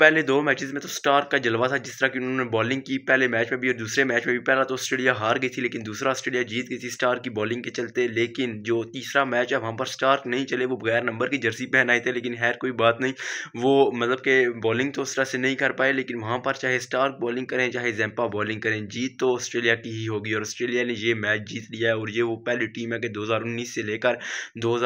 पहले दो मैचेस में तो स्टार का जलवा था जिस तरह की उन्होंने बॉलिंग की पहले मैच में भी और दूसरे मैच में भी पहला तो ऑस्ट्रेलिया हार गई थी लेकिन दूसरा ऑस्ट्रेलिया जीत गई थी स्टार की बॉलिंग के चलते लेकिन जो तीसरा मैच है वहाँ पर स्टार नहीं चले वो बगैर नंबर की जर्सी पहनाए थे लेकिन हैर कोई बात नहीं वो मतलब कि बॉलिंग तो उस तरह से नहीं कर पाए लेकिन वहाँ पर चाहे स्टार बॉलिंग करें चाहे जैम्पा बॉलिंग करें जीत तो ऑस्ट्रेलिया की ही होगी और ऑस्ट्रेलिया ने ये मैच जीत लिया है और ये वो पहली टीम है कि दो से लेकर दो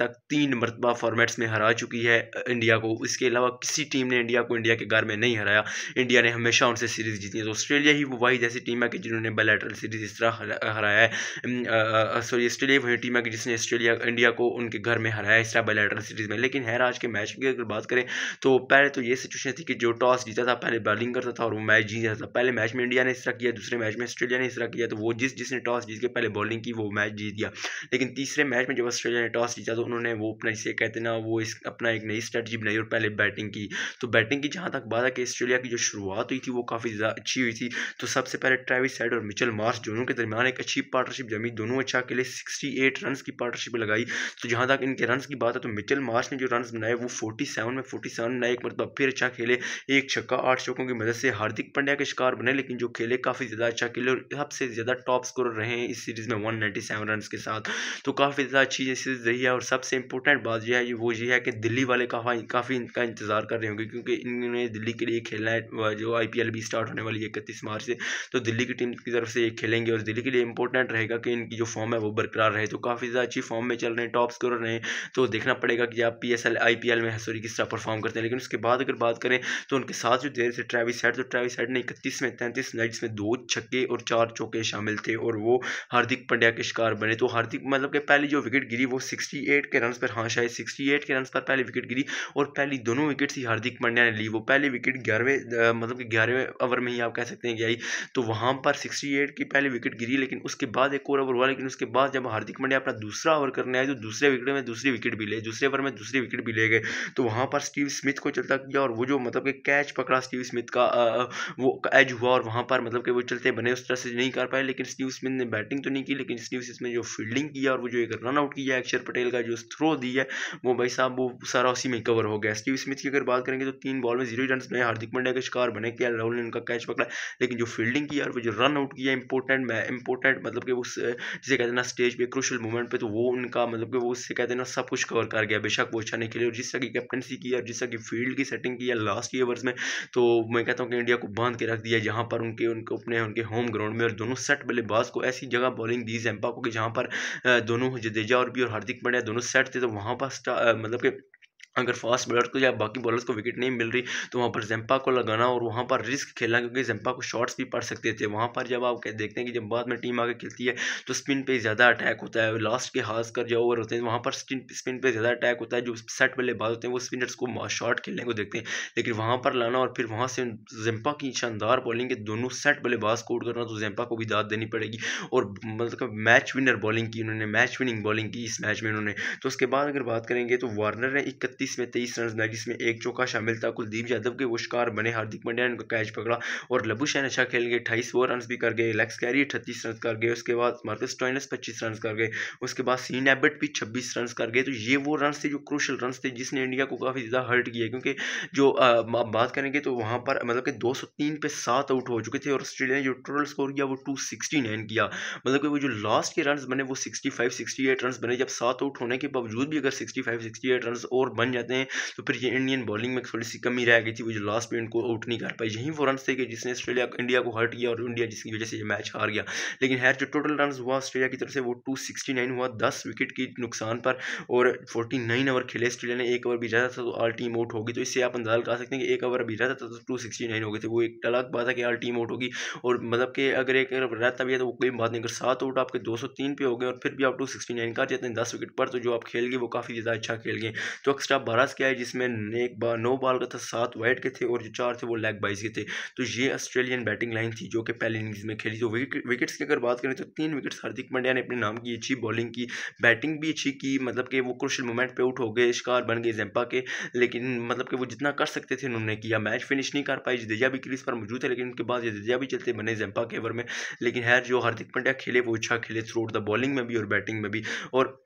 तक तीन मरतबा फॉर्मेट्स में हरा चुकी है इंडिया को इसके अलावा किसी टीम ने इंडिया को इंडिया के घर में नहीं हराया इंडिया ने हमेशा उनसे सीरीज़ जीती है तो ऑस्ट्रेलिया ही वो वही जैसी टीम है कि जिन्होंने बलेटरल सीरीज़ इस तरह हराया है सॉरी ऑस्ट्रेलिया वही टीम है कि जिसने ऑस्ट्रेलिया इंडिया को उनके घर में हराया इस तरह बलेटरल सीरीज़ में लेकिन है आज के मैच की अगर बात करें तो पहले तो ये सिचुएशन थी कि जो टॉस जीता था पहले बॉलिंग करता था और वो मैच जीत जाता था पहले मैच में इंडिया ने इस तरह किया दूसरे मैच में ऑस्ट्रेलिया ने इस तरह किया तो वो जिस जिसने टॉस जीत के पहले बॉलिंग की वो मैच जीत गया लेकिन तीसरे मैच में जब ऑस्ट्रेलिया ने टॉस जीता तो उन्होंने वो अपना इसे कहते ना वो इस अपना एक नई स्ट्रेटजी बनाई और पहले बैटिंग की तो बैटिंग बैटिंग की जहाँ तक बात है कि ऑस्ट्रेलिया की जो शुरुआत हुई थी वो काफ़ी ज़्यादा अच्छी हुई थी तो सबसे पहले ट्रेविस हेड और मिचल मार्स दोनों के दरमियान एक अच्छी पार्टनरशिप जमी दोनों अच्छा के लिए सिक्सटी एट रन की पार्टनरशिप लगाई तो जहाँ तक इनके रन की बात है तो मिचल मार्स ने जो रन बनाए वो फोर्टी सेवन में फोर्टी सेवन बनाए एक मतलब फिर अच्छा खेले एक छक्का आठ चौकों की मदद से हार्दिक पंड्या के शिकार बने लेकिन जो खेले काफ़ी ज़्यादा अच्छा खेले और सबसे ज़्यादा टॉप स्कोर रहे हैं इस सीरीज़ में वन नाइन्टी सेवन रन के साथ तो काफ़ी ज़्यादा अच्छी सीरीज़ रही है और सबसे इंपॉर्टेंट बात यह है वो ये है कि दिल्ली वाले काफ़ी काफ़ी इनका इंतज़ार कर रहे होंगे क्योंकि ने दिल्ली के लिए खेलना है जो आई भी स्टार्ट होने वाली है इकतीस मार्च से तो दिल्ली की टीम की तरफ से ये खेलेंगे और दिल्ली के लिए इंपॉर्टेंट रहेगा कि इनकी जो फॉर्म है वो बरकरार रहे तो काफ़ी ज़्यादा अच्छी फॉर्म में चल रहे हैं टॉप स्कोर रहे हैं तो देखना पड़ेगा कि आप P S L I P L में सॉरी किस तरह परफॉर्म करते हैं लेकिन उसके बाद अगर बात करें तो उनके साथ जो देर से ट्रैवी हेड तो ट्रेविस हेड ने इकतीस में तैंतीस नाइट्स में दो छक्के और चार चौके शामिल थे और वो हार्दिक पंड्या के शिकार बने तो हार्दिक मतलब कि पहली जो विकेट गिरी वो सिक्सटी एट के रन पर हाँ शायद सिक्सटी एट के रन पर पहली विकेट गिरी और पहली दोनों विकेट्स ही हार्दिक पंड्या ने ली वो पहली विकेट ग्यारहवें मतलब कि ग्यारहवें ओवर में ही आप कह सकते हैं कि आई तो वहाँ पर सिक्सटी एट की पहली विकेट गिरी लेकिन उसके बाद एक और ओवर हुआ लेकिन उसके बाद जब हार्दिक पांड्या अपना दूसरा ओवर करने आए तो दूसरे विकेट में दूसरी विकेट भी ले दूसरे ओवर में दूसरी विकेट भी ले गए तो वहाँ पर स्टीव स्मिथ को चलता किया और वो जो मतलब कि कैच पकड़ा स्टीव स्मिथ का वो एज हुआ और वहाँ पर मतलब कि वो चलते बने उस तरह से नहीं कर पाए लेकिन स्टीव स्मिथ ने बैटिंग तो नहीं की लेकिन स्टीव स्मिथ ने जो फील्डिंग किया और वो जो एक रन आउट किया अक्षर पटेल का जो थ्रो दिया वो भाई साहब वो सारा उसी में कवर हो गया स्टीव स्मिथ की अगर बात करेंगे तो तीन तीन बॉल में जीरो रन बनाए हार्दिक पांड्या के शिकार बने के राहुल ने उनका कैच पकड़ा लेकिन जो फील्डिंग की यार वो जो रन आउट किया इंपॉर्टेंट मैं इंपॉर्टेंट मतलब कि उस जिसे कहते ना स्टेज पे क्रूशल मोमेंट पे तो वो उनका मतलब कि वो उससे कहते ना सब कुछ कवर कर गया बेशक वो अच्छा नहीं खेले और जिस तरह की कैप्टनसी की और जिस तरह की फील्ड की सेटिंग की या लास्ट ईयर में तो मैं कहता हूँ कि इंडिया को बांध के रख दिया जहाँ पर उनके उनके अपने उनके होम ग्राउंड में और दोनों सेट बल्लेबाज को ऐसी जगह बॉलिंग दी जैम्पा को कि जहाँ पर दोनों जडेजा और भी और हार्दिक पांड्या दोनों सेट थे तो वहाँ पर मतलब कि अगर फास्ट बॉलर को या बाकी बॉलर्स को विकेट नहीं मिल रही तो वहाँ पर जेम्पा को लगाना और वहाँ पर रिस्क खेलना क्योंकि जेम्पा को शॉट्स भी पड़ सकते थे वहाँ पर जब आप देखते हैं कि जब बाद में टीम आगे खेलती है तो स्पिन पे ज़्यादा अटैक होता है लास्ट के हाथ कर जो ओवर होते हैं वहाँ पर स्पिन पर ज़्यादा अटैक होता है जो सेट बल्लेबाज होते हैं वो स्पिनर्स को शॉट खेलने को देखते हैं लेकिन वहाँ पर लाना और फिर वहाँ से जेम्पा की शानदार बॉलिंग के दोनों सेट बल्लेबाज को आउट करना तो जेम्पा को भी दाद देनी पड़ेगी और मतलब मैच विनर बॉलिंग की उन्होंने मैच विनिंग बॉलिंग की इस मैच में उन्होंने तो उसके बाद अगर बात करेंगे तो वार्नर ने इकतीस छत्तीस में तेईस रन बनाए जिसमें एक चौका शामिल था कुलदीप यादव के वो शिकार बने हार्दिक पंड्या ने कैच पकड़ा और लबू शैन अच्छा खेल गए अट्ठाईस वो रन भी कर गए लेक्स कैरी अठतीस रन कर गए उसके बाद मार्कस टॉइनस पच्चीस रन कर गए उसके बाद सीन एबट भी छब्बीस रन कर गए तो ये वो रन थे जो क्रूशल रन थे जिसने इंडिया को काफ़ी ज़्यादा हर्ट किया क्योंकि जो आप बात करेंगे तो वहाँ पर मतलब कि दो सौ तीन पे सात आउट हो चुके थे और ऑस्ट्रेलिया ने जो टोटल स्कोर किया वो टू सिक्सटी नाइन किया मतलब कि वो जो लास्ट के रन बने वो sixty five sixty eight run बने जब सात आउट होने के बावजूद भी अगर sixty five sixty eight run और बन बन जाते हैं तो फिर ये इंडियन बॉलिंग में थोड़ी सी कमी रह गई थी वो जो लास्ट में उनको आउट नहीं कर पाई यही वो रन थे कि जिसने ऑस्ट्रेलिया इंडिया को हर्ट किया और इंडिया जिसकी वजह से ये मैच हार गया लेकिन हैर जो टोटल रन हुआ ऑस्ट्रेलिया की तरफ से वो टू हुआ दस विकेट की नुकसान पर और फोर्टी ओवर खेले ऑस्ट्रेलिया ने एक ओवर भी ज़्यादा था तो आल टीम आउट होगी तो इससे आप अंदाजा लगा सकते हैं कि एक ओवर भी रहता था तो टू हो गए थे वो एक अलग बात है कि आल टीम आउट होगी और मतलब कि अगर एक रहता भी है तो वो कोई बात नहीं अगर सात आउट आपके दो पे हो गए और फिर भी आप टू सिक्सटी नाइन कर जाते हैं दस विकेट पर तो जो आप खेल गए वो काफ़ी ज़्यादा अच्छा खेल गए तो एक्स्ट्रा बरस क्या है जिसमें एक बा, नौ बॉल का था सात वाइट के थे और जो चार थे वो लेग बाइज के थे तो ये ऑस्ट्रेलियन बैटिंग लाइन थी जो कि पहले इनिंग्स में खेली तो विकेट विकेट्स की अगर बात करें तो तीन विकेट्स हार्दिक पांड्या ने अपने नाम की अच्छी बॉलिंग की बैटिंग भी अच्छी की मतलब कि वो क्रुशल मोमेंट पर आउट हो गए शिकार बन गए जैम्पा के लेकिन मतलब कि वो जितना कर सकते थे उन्होंने किया मैच फिनिश नहीं कर पाई जदेजा भी क्रीज पर मौजूद है लेकिन उनके बाद जदेजा भी चलते बने जैम्पा के ओवर में लेकिन हैर जो हार्दिक पांड्या खेले वो अच्छा खेले थ्रू आउट द बॉलिंग में भी और बैटिंग में भी और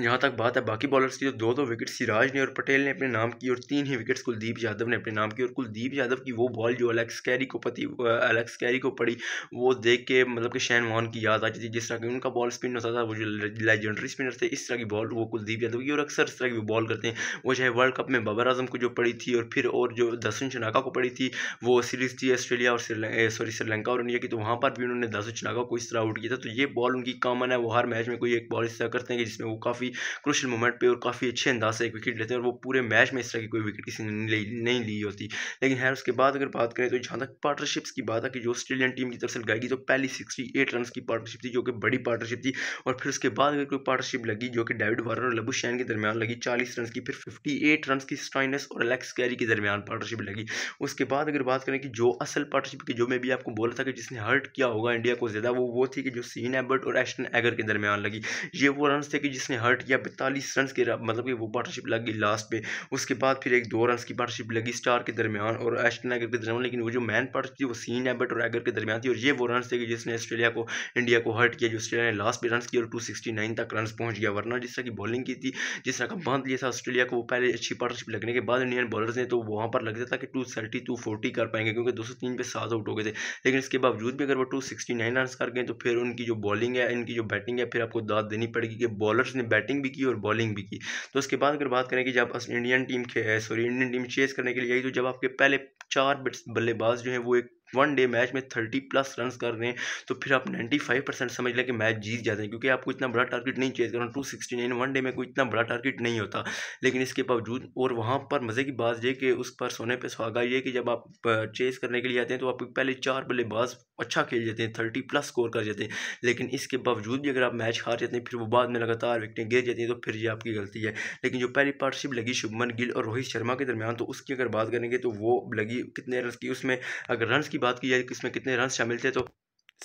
जहाँ तक बात है बाकी बॉलर्स की तो दो दो तो विकेट सिराज ने और पटेल ने अपने नाम की और तीन ही विकेट्स कुलदीप यादव ने अपने नाम की और कुलदीप यादव की वो बॉल जो अलेक्स कैरी को पति अलेक्स कैरी को पड़ी वो देख के मतलब कि शैन वॉन की याद आ जाती जिस तरह की उनका बॉल स्पिन होता था वो जो लेजेंडरी स्पिनर थे इस तरह की बॉल वो कुलदीप यादव की और अक्सर इस तरह की बॉल करते हैं वो चाहे वर्ल्ड कप में बाबर आजम को जो पड़ी थी और फिर और जो दसन शनाका को पड़ी थी वो सीरीज़ थी ऑस्ट्रेलिया और सॉरी श्रीलंका eh, और इंडिया की तो वहाँ पर भी उन्होंने दसन शनाका को इस तरह आउट किया था तो ये बॉल उनकी कॉमन है वो हर मैच में कोई एक बॉल इस तरह करते हैं कि जिसमें वो काफ़ी काफ़ी क्रुशल मोमेंट पे और काफ़ी अच्छे अंदाज से एक विकेट लेते हैं और वो पूरे मैच में इस तरह की कोई विकेट किसी ने नहीं, नहीं ली होती लेकिन है उसके बाद अगर बात करें तो जहाँ तक पार्टनरशिप्स की बात है कि जो ऑस्ट्रेलियन टीम की तरफ से लगाई तो पहली सिक्सटी एट की पार्टनरशिप थी जो कि बड़ी पार्टनरशिप थी और फिर उसके बाद अगर कोई पार्टनरशिप लगी जो कि डेविड वार्नर और लबू शैन के दरमियान लगी चालीस रन की फिर फिफ्टी एट रन की स्टाइनस और एलेक्स कैरी के दरमियान पार्टनरशिप लगी उसके बाद अगर बात करें कि जो असल पार्टनरशिप की जो मैं भी आपको बोला था कि जिसने हर्ट किया होगा इंडिया को ज़्यादा वो वो थी कि जो सीन एबर्ट और एस्टन एगर के दरमियान लगी ये वो रन थे कि जिसने हर्ट साठ या पैंतालीस रन के मतलब कि वो पार्टनरशिप लग गई लास्ट में उसके बाद फिर एक दो रन की पार्टनरशिप लगी स्टार के दरमियान और एस्टन एगर के दरमियान लेकिन वो जो मैन पार्टनर थी वो सीन एबट और एगर के दरमियान थी और ये वो रन थे कि जिसने ऑस्ट्रेलिया को इंडिया को हर्ट किया जो ऑस्ट्रेलिया ने लास्ट में रन किया और टू सिक्सटी नाइन तक रन पहुंच गया वरना जिस तरह की बॉलिंग की थी जिस तरह का बांध लिया था ऑस्ट्रेलिया को वो पहले अच्छी पार्टनरशिप लगने के बाद इंडियन बॉलर्स ने तो वहाँ पर लगता था कि टू थर्टी टू फोर्टी कर पाएंगे क्योंकि दो सौ तीन पे सात आउट हो गए थे लेकिन इसके बावजूद भी अगर वो टू सिक्सटी नाइन रन कर गए तो फिर उनकी जो बॉलिंग है इनकी जो बैटिंग है फिर आपको दाद देनी पड़ेगी कि बॉलर्स ने बैट बैटिंग भी की और बॉलिंग भी की तो उसके बाद अगर बात करें कि जब Indian team sorry Indian team chase करने के लिए आई तो जब आपके पहले चार बल्लेबाज जो है वो एक वन डे मैच में थर्टी प्लस रन कर रहे हैं तो फिर आप नाइन्टी फाइव परसेंट समझ लें कि मैच जीत जाते हैं क्योंकि आपको इतना बड़ा टारगेट नहीं चेज करना two sixty nine one day में कोई इतना बड़ा टारगेट नहीं होता लेकिन इसके बावजूद और वहाँ पर मज़े की बात यह कि उस पर सोने पर सुहागा ये कि जब आप चेस करने के लिए आते हैं तो आप पहले चार बल्लेबाज अच्छा खेल जाते हैं थर्टी प्लस स्कोर कर जाते हैं लेकिन इसके बावजूद भी अगर आप मैच हार जाते हैं फिर वो बाद में लगातार विकटें गिर जाती हैं तो फिर ये आपकी गलती है लेकिन जो पहली पार्टशिप लगी शुभमन गिल और रोहित शर्मा के दरमियान तो उसकी अगर बात करेंगे तो वो लगी कितने रन की उसमें अगर रन की बात की जाए कि इसमें कितने रन शामिल थे तो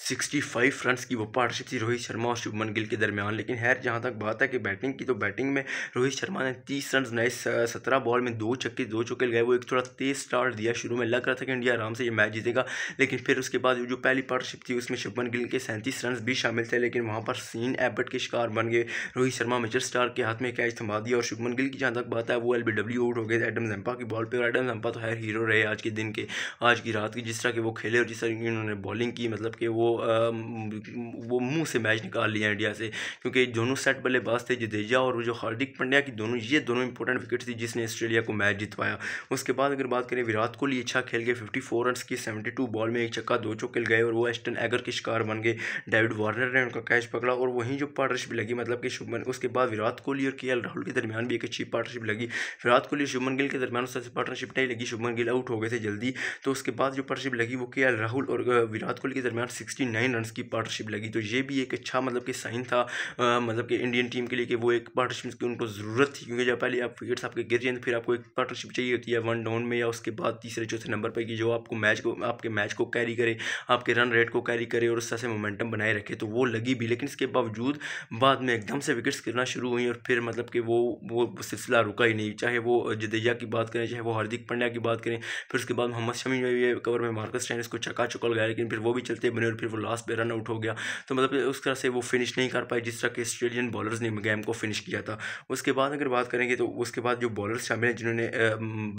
सिक्सटी फाइव रनस की वो पार्टनरशिप थी रोहित शर्मा और शुभमन गिल के दरमियान लेकिन हैर जहाँ तक बात है कि बैटिंग की तो बैटिंग में रोहित शर्मा ने तीस रन बनाए सत्रह बॉल में दो छक्के दो चौके लगाए वो एक थोड़ा तेज स्टार्ट दिया शुरू में लग रहा था कि इंडिया आराम से ये मैच जीतेगा लेकिन फिर उसके बाद जो पहली पार्टनरशिप थी उसमें शुभमन गिल के सैंतीस रन भी शामिल थे लेकिन वहाँ पर सीन एबट के शिकार बन गए रोहित शर्मा मेजर स्टार के हाथ में कैच थमा दिया और शुभमन गिल की जहाँ तक बात है वो एल आउट हो गए एडम जम्पा की बॉल पर और एडम जम्पा तो हैर हीरो रहे आज के दिन के आज की रात की जिस तरह के वो खेले और जिस तरह की उन्होंने बॉलिंग की मतलब कि वो वो मुंह से मैच निकाल लिया इंडिया से क्योंकि दोनों सेट बल्लेबाज थे जडेजा और जो हार्दिक पंड्या की दोनों ये दोनों इंपॉर्टेंट विकेट थी जिसने ऑस्ट्रेलिया को मैच जितवाया उसके बाद अगर बात करें विराट कोहली अच्छा खेल गए फिफ्टी फोर रन की सेवेंटी टू बॉल में एक चक्का दो चौके गए और वो एस्टन एगर के शिकार बन गए डेविड वार्नर ने उनका कैच पकड़ा और वहीं जो पार्टनरशिप लगी मतलब कि शुभमन उसके बाद विराट कोहली और के राहुल के दरमियान भी एक अच्छी पार्टनरशिप लगी विराट कोहली और शुभमन गिल के दरमियान उससे पार्टनरशिप नहीं लगी शुभमन गिल आउट हो गए थे जल्दी तो उसके बाद जो पार्टनरशिप लगी वो के राहुल और विराट कोहली के दरमियान सिक्सटी नाइन रन की पार्टनरशिप लगी तो ये भी एक अच्छा मतलब कि साइन था आ, मतलब कि इंडियन टीम के लिए कि वो एक पार्टनरशिप की उनको ज़रूरत थी क्योंकि जब पहले आप विकेट्स आपके गिर जाए तो फिर आपको एक पार्टनरशिप चाहिए होती है वन डाउन में या उसके बाद तीसरे चौथे नंबर पर कि जो आपको मैच को आपके मैच को कैरी करे आपके रन रेट को कैरी करे और उस तरह से मोमेंटम बनाए रखे तो वो लगी भी लेकिन इसके बावजूद बाद में एकदम से विकेट्स गिरना शुरू हुई और फिर मतलब कि वो वो सिलसिला रुका ही नहीं चाहे वो जदैया की बात करें चाहे वो हार्दिक पंड्या की बात करें फिर उसके बाद मोहम्मद शमी ने भी कवर में मार्कस टैनिस को चका चुका लगाया लेकिन फिर वो भी चलते बने और फिर वो लास्ट पे रन आउट हो गया तो मतलब उस तरह से वो फिनिश नहीं कर पाए जिस तरह के ऑस्ट्रेलियन बॉलर्स ने गेम को फिनिश किया था उसके बाद अगर बात करेंगे तो उसके बाद जो बॉलर्स शामिल हैं जिन्होंने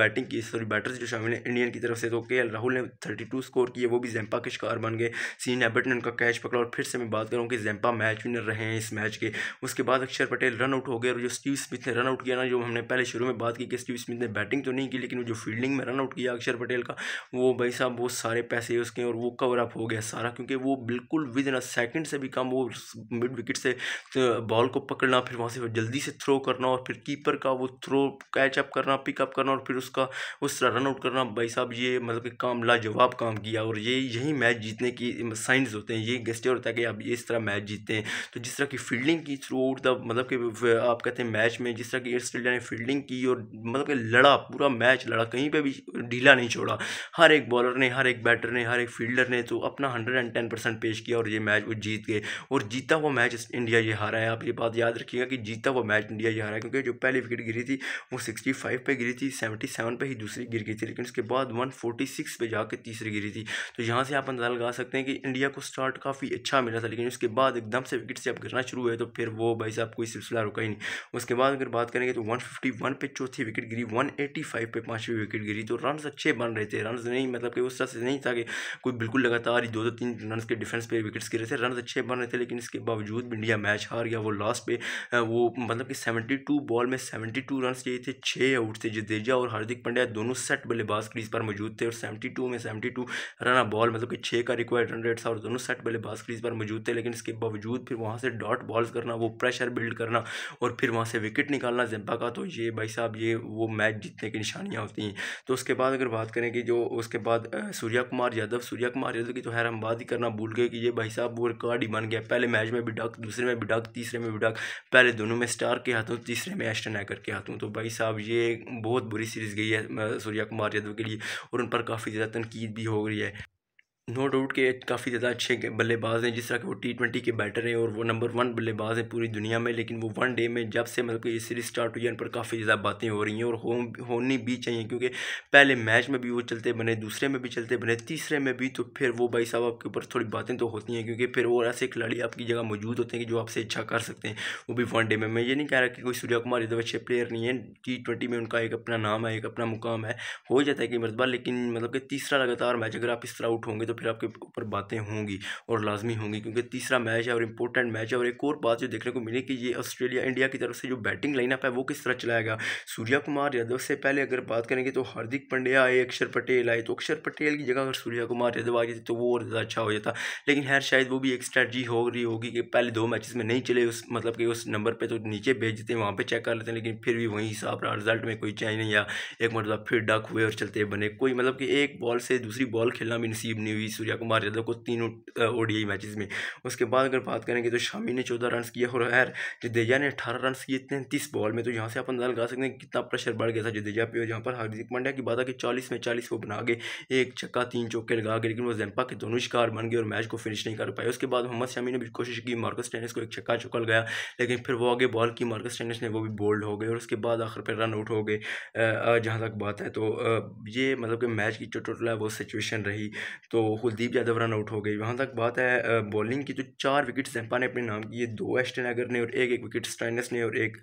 बैटिंग की सॉरी बैटर्स जो शामिल हैं इंडियन की तरफ से तो के राहुल ने थर्टी टू स्कोर किए वो भी जैम्पा के शिकार बन गए सीन एबर्ट ने उनका कैच पकड़ा और फिर से मैं बात करूँ कि जैम्पा मैच विनर रहे हैं इस मैच के उसके बाद अक्षर पटेल रन आउट हो गए और जो स्टीव स्मिथ ने रन आउट किया ना जो हमने पहले शुरू में बात की कि स्टीव स्मिथ ने बैटिंग तो नहीं की लेकिन जो फील्डिंग में रन आउट किया अक्षर पटेल का वो भाई साहब वो सारे पैसे उसके और वो कवर अप हो गया सारा क्योंकि क्योंकि वो बिल्कुल विद इन अ सेकेंड से भी कम वो मिड विकेट से बॉल तो को पकड़ना फिर वहाँ से जल्दी से थ्रो करना और फिर कीपर का वो थ्रो कैच अप करना पिकअप करना और फिर उसका उस रन आउट करना भाई साहब ये मतलब कि काम लाजवाब काम किया और ये यही मैच जीतने की साइंस होते हैं ये गेस्टर होता है कि आप इस तरह मैच जीतते हैं तो जिस तरह की फील्डिंग की थ्रू आउट द मतलब कि आप कहते हैं मैच में जिस तरह की ऑस्ट्रेलिया ने फील्डिंग की और मतलब कि लड़ा पूरा मैच लड़ा कहीं पर भी ढीला नहीं छोड़ा हर एक बॉलर ने हर एक बैटर ने हर एक फील्डर ने तो अपना हंड्रेड एंड टेन परसेंट पेश किया और ये मैच वो जीत गए और जीता वो मैच इंडिया ये हारा है आप ये बात याद रखिएगा कि जीता वो मैच इंडिया ये हारा है क्योंकि जो पहली विकेट गिरी थी वो सिक्सटी फाइव पर गिरी थी सेवेंटी सेवन पर ही दूसरी गिर गई थी लेकिन उसके बाद वन फोर्टी सिक्स पर जाकर तीसरी गिरी थी तो यहाँ से आप अंदाजा लगा सकते हैं कि इंडिया को स्टार्ट काफ़ी अच्छा मिला था लेकिन उसके बाद एकदम से विकेट से आप गिरना शुरू हुए तो फिर वो भाई साहब कोई सिलसिला रुका ही नहीं उसके बाद अगर बात करेंगे तो वन फिफ्टी वन पे चौथी विकेट गिरी वन एटी फाइव पर पाँचवीं विकेट गिरी तो रन अच्छे बन रहे थे रन नहीं मतलब कि उस तरह से नहीं था कि कोई बिल्कुल लगातार ही दो दो तीन रन के डिफेंस पे विकेट्स गिरे थे रन अच्छे बन रहे थे लेकिन इसके बावजूद भी इंडिया मैच हार गया वो लास्ट पे वो मतलब कि सेवेंटी टू बॉल में सेवेंटी टू रन चाहिए थे छः आउट थे जदेजा और हार्दिक पंड्या दोनों सेट बल्लेबाज क्रीज पर मौजूद थे और सेवेंटी टू में सेवेंटी टू रन बॉल मतलब कि छः का रिक्वायर्ड रन रेट था और दोनों सेट बल्लेबाज क्रीज पर मौजूद थे लेकिन इसके बावजूद फिर वहाँ से डॉट बॉल्स करना वो प्रेशर बिल्ड करना और फिर वहाँ से विकेट निकालना जिम्पा का तो ये भाई साहब ये वो मैच जीतने की निशानियाँ होती हैं तो उसके बाद अगर बात करें कि जो उसके बाद सूर्या कुमार यादव सूर्या कुमार यादव की तो हैरान बात ही कर करना भूल गए कि ये भाई साहब वो रिकॉर्ड ही बन गया पहले मैच में भी डक दूसरे में भी डक तीसरे में भी डक पहले दोनों में स्टार के हाथों तीसरे में एस्टन एकर के हाथों तो भाई साहब ये बहुत बुरी सीरीज़ गई है सूर्या कुमार यादव के लिए और उन पर काफ़ी ज़्यादा तनकीद भी हो रही है नो डाउट के काफ़ी ज़्यादा अच्छे बल्लेबाज हैं जिस तरह के वो टी ट्वेंटी के बैटर हैं और वो नंबर वन बल्लेबाज हैं पूरी दुनिया में लेकिन वो वन डे में जब से मतलब कि ये सीरीज स्टार्ट हुई है उन पर काफ़ी ज़्यादा बातें हो रही हैं और हो होनी भी चाहिए क्योंकि पहले मैच में भी वो चलते बने दूसरे में भी चलते बने तीसरे में भी तो फिर वो भाई साहब आपके ऊपर थोड़ी बातें तो होती हैं क्योंकि फिर और ऐसे खिलाड़ी आपकी जगह मौजूद होते हैं कि जो आपसे अच्छा कर सकते हैं वो भी वन डे में मैं ये नहीं कह रहा कि कोई सूर्या कुमार यादव अच्छे प्लेयर नहीं है टी ट्वेंटी में उनका एक अपना नाम है एक अपना मुकाम है हो जाता है कि मरतबा लेकिन मतलब कि तीसरा लगातार मैच अगर आप इस तरह आउट होंगे तो फिर आपके ऊपर बातें होंगी और लाजमी होंगी क्योंकि तीसरा मैच है और इंपॉर्टेंट मैच है और एक और बात जो देखने को मिली कि ये ऑस्ट्रेलिया इंडिया की तरफ से जो बैटिंग लाइनअप है वो किस तरह चलाएगा सूर्या कुमार यादव से पहले अगर बात करेंगे तो हार्दिक पंड्या आए अक्षर पटेल आए तो अक्षर पटेल की जगह अगर सूर्या कुमार यादव आ जाते तो वो और ज़्यादा अच्छा हो जाता लेकिन खैर शायद वो भी एक स्ट्रैटी हो रही होगी कि पहले दो मैचेस में नहीं चले उस मतलब कि उस नंबर पर तो नीचे भेज देते हैं वहाँ पर चेक कर लेते हैं लेकिन फिर भी वहीं हिसाब रहा रिजल्ट में कोई चेंज नहीं आया एक मतलब फिर डक हुए और चलते बने कोई मतलब कि एक बॉल से दूसरी बॉल खेलना भी नसीब नहीं हुई दी सूर्या कुमार यादव को तीन ओडीआई मैचेस में उसके बाद अगर बात करेंगे तो शामी ने चौदह रन किए और एर जडेजा ने अठारह रन किए इतने तीस बॉल में तो यहाँ से आप अंदाजा लगा सकते हैं कितना प्रेशर बढ़ गया था जडेजा पे और यहाँ पर हार्दिक पांड्या की बात है कि चालीस में चालीस वो बना गए एक छक्का तीन चौके लगा गए लेकिन वो जैम्पा के दोनों शिकार बन गए और मैच को फिनिश नहीं कर पाए उसके बाद मोहम्मद शामी ने भी कोशिश की मार्कस टेनिस को एक छक्का चुकल गया लेकिन फिर वो आगे बॉल की मार्कस टेनिस ने वो भी बोल्ड हो गए और उसके बाद आखिर पर रन आउट हो गए जहाँ तक बात है तो ये मतलब कि मैच की जो टोटल है वो सिचुएशन रही तो कुलदीप यादव रन आउट हो गई वहाँ तक बात है बॉलिंग की तो चार विकेट सैम्पा ने अपने नाम किए दो एस्टेनागर ने और एक एक विकेट स्टाइनस ने और एक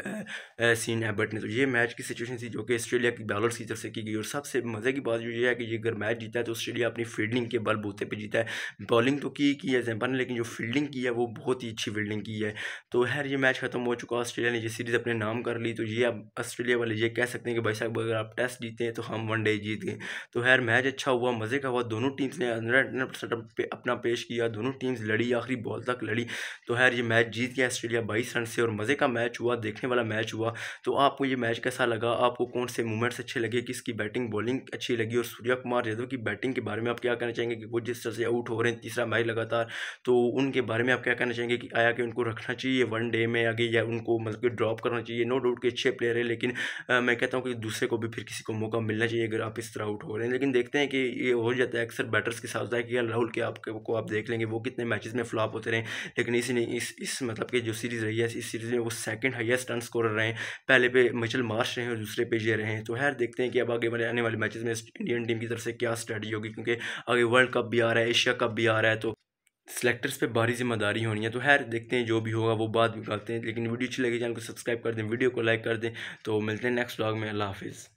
सीन एबर्ट ने तो ये मैच की सिचुएशन थी जो कि ऑस्ट्रेलिया की बॉलर की तरफ से की गई और सबसे मज़े की बात ये है कि ये अगर मैच जीता है तो ऑस्ट्रेलिया अपनी फील्डिंग के बल बूते पर जीता है बॉलिंग तो की की है जैम्पा ने लेकिन जो फील्डिंग की है वो बहुत ही अच्छी फील्डिंग की है तो खैर ये मैच खत्म हो चुका ऑस्ट्रेलिया ने ये सीरीज़ अपने नाम कर ली तो ये आप ऑस्ट्रेलिया वाले ये कह सकते हैं कि भाई साहब अगर आप टेस्ट जीते हैं तो हम वन डे जीत गए तो खैर मैच अच्छा हुआ मज़े का हुआ दोनों टीम्स ने हंड्रेड शानदार सेटअप पे अपना पेश किया दोनों टीम्स लड़ी आखिरी बॉल तक लड़ी तो खैर ये मैच जीत गया ऑस्ट्रेलिया बाईस रन से और मज़े का मैच हुआ देखने वाला मैच हुआ तो आपको ये मैच कैसा लगा आपको कौन से मूवमेंट्स अच्छे लगे किसकी बैटिंग बॉलिंग अच्छी लगी और सूर्या कुमार यादव की बैटिंग के बारे में आप क्या कहना चाहेंगे कि वो जिस तरह से आउट हो रहे हैं तीसरा मैच लगातार तो उनके बारे में आप क्या कहना चाहेंगे कि आया कि उनको रखना चाहिए वन डे में आगे या उनको मतलब कि ड्रॉप करना चाहिए नो डाउट के अच्छे प्लेयर है लेकिन आ, मैं कहता हूँ कि दूसरे को भी फिर किसी को मौका मिलना चाहिए अगर आप इस तरह आउट हो रहे हैं लेकिन देखते हैं कि ये हो जाता है अक्सर बैटर्स के साथ जाए कि राहुल के आपके को आप देख लेंगे वो कितने मैचेस में फ्लॉप होते रहे लेकिन ने इस इस मतलब कि जो सीरीज़ रही है इस सीरीज़ में वो सेकंड हाईएस्ट रन स्कोर रहे हैं पहले पे मिचल मार्श रहे हैं और दूसरे पे ये रहे हैं तो खैर देखते हैं कि अब आगे आने वाले मैचेज में इंडियन टीम की तरफ से क्या स्ट्रेटी होगी क्योंकि आगे वर्ल्ड कप भी आ रहा है एशिया कप भी आ रहा है तो सेलेक्टर्स पे भारी जिम्मेदारी होनी है तो खैर देखते हैं जो भी होगा वो बात भी करते हैं लेकिन वीडियो अच्छी लगी चैनल को सब्सक्राइब कर दें वीडियो को लाइक कर दें तो मिलते हैं नेक्स्ट ब्लॉग में अल्लाह हाफिज़